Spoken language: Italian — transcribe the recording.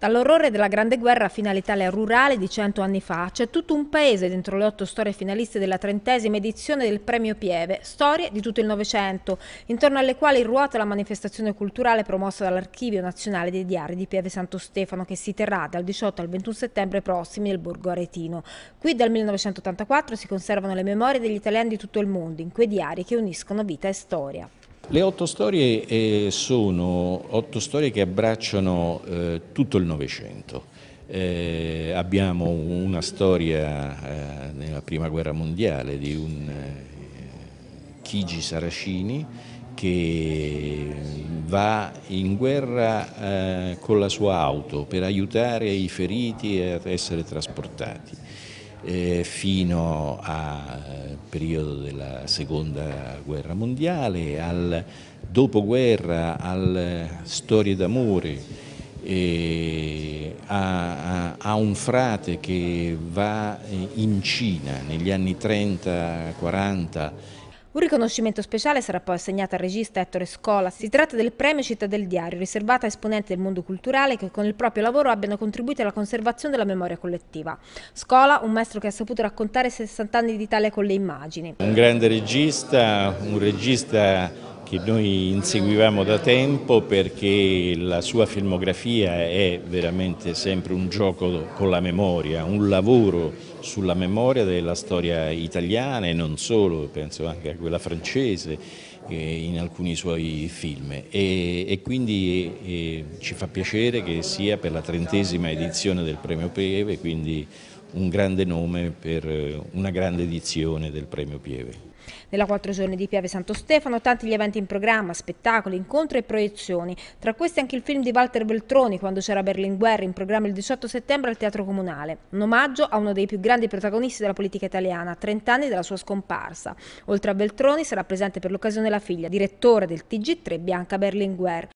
Dall'orrore della Grande Guerra fino all'Italia rurale di cento anni fa, c'è tutto un paese dentro le otto storie finaliste della trentesima edizione del Premio Pieve, storie di tutto il Novecento, intorno alle quali ruota la manifestazione culturale promossa dall'Archivio Nazionale dei Diari di Pieve Santo Stefano che si terrà dal 18 al 21 settembre prossimi nel Borgo Aretino. Qui dal 1984 si conservano le memorie degli italiani di tutto il mondo, in quei diari che uniscono vita e storia. Le otto storie eh, sono otto storie che abbracciano eh, tutto il Novecento. Eh, abbiamo una storia eh, nella Prima Guerra Mondiale di un Chigi eh, Saracini che va in guerra eh, con la sua auto per aiutare i feriti ad essere trasportati eh, fino al eh, periodo della seconda guerra mondiale, al dopoguerra, al eh, storie d'amore, a, a, a, un frate che va eh, in Cina negli anni 30-40 un riconoscimento speciale sarà poi assegnato al regista Ettore Scola. Si tratta del premio Città del Diario, riservato a esponenti del mondo culturale che con il proprio lavoro abbiano contribuito alla conservazione della memoria collettiva. Scola, un maestro che ha saputo raccontare 60 anni d'Italia con le immagini. Un grande regista, un regista che noi inseguivamo da tempo perché la sua filmografia è veramente sempre un gioco con la memoria, un lavoro sulla memoria della storia italiana e non solo, penso anche a quella francese eh, in alcuni suoi film e, e quindi e, eh, ci fa piacere che sia per la trentesima edizione del premio Pieve, quindi un grande nome per eh, una grande edizione del premio Pieve. Nella quattro giorni di Piave Santo Stefano tanti gli eventi in programma, spettacoli, incontri e proiezioni. Tra questi anche il film di Walter Beltroni, quando c'era Berlinguer, in programma il 18 settembre al Teatro Comunale. Un omaggio a uno dei più grandi protagonisti della politica italiana, a 30 anni dalla sua scomparsa. Oltre a Beltroni sarà presente per l'occasione la figlia, direttore del TG3 Bianca Berlinguer.